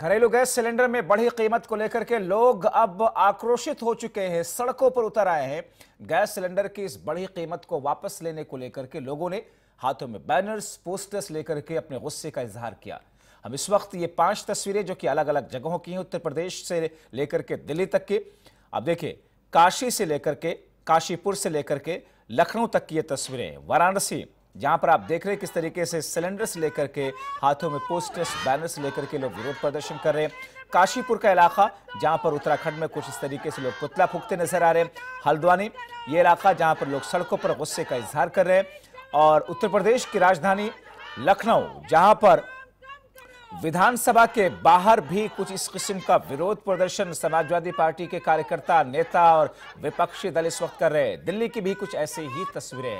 घरेलू gas cylinder में बढ़ी कीमत को लेकर के लोग अब आक्रोशित हो चुके हैं सड़कों पर उतर आए हैं गैस सिलेंडर की इस बढ़ी कीमत को वापस लेने को लेकर के लोगों ने हाथों में बैनर्स पोस्टर्स लेकर के अपने गुस्से का इजहार किया हम इस वक्त ये पांच तस्वीरें जो कि अलग अलग जगहों की हैं उत्तर प्रदेश से लेकर के दिल्ली तक की अब देखिए काशी से लेकर के काशीपुर से लेकर के लखनऊ तक की ये तस्वीरें वाराणसी जहां पर आप देख रहे हैं किस तरीके से सिलेंडर्स लेकर के हाथों में पोस्टर्स बैनर्स लेकर के लोग विरोध प्रदर्शन कर रहे हैं काशीपुर का इलाका जहां पर उत्तराखंड में कुछ इस तरीके से लोग पुतला फूकते नजर आ रहे हैं हल्द्वानी ये इलाका जहां पर लोग सड़कों पर गुस्से का इजहार कर रहे हैं और उत्तर प्रदेश की राजधानी लखनऊ जहां पर विधानसभा के बाहर भी कुछ इस किस्म का विरोध प्रदर्शन समाजवादी पार्टी के कार्यकर्ता नेता और विपक्षी दल इस वक्त कर रहे हैं दिल्ली की भी कुछ ऐसी ही तस्वीरें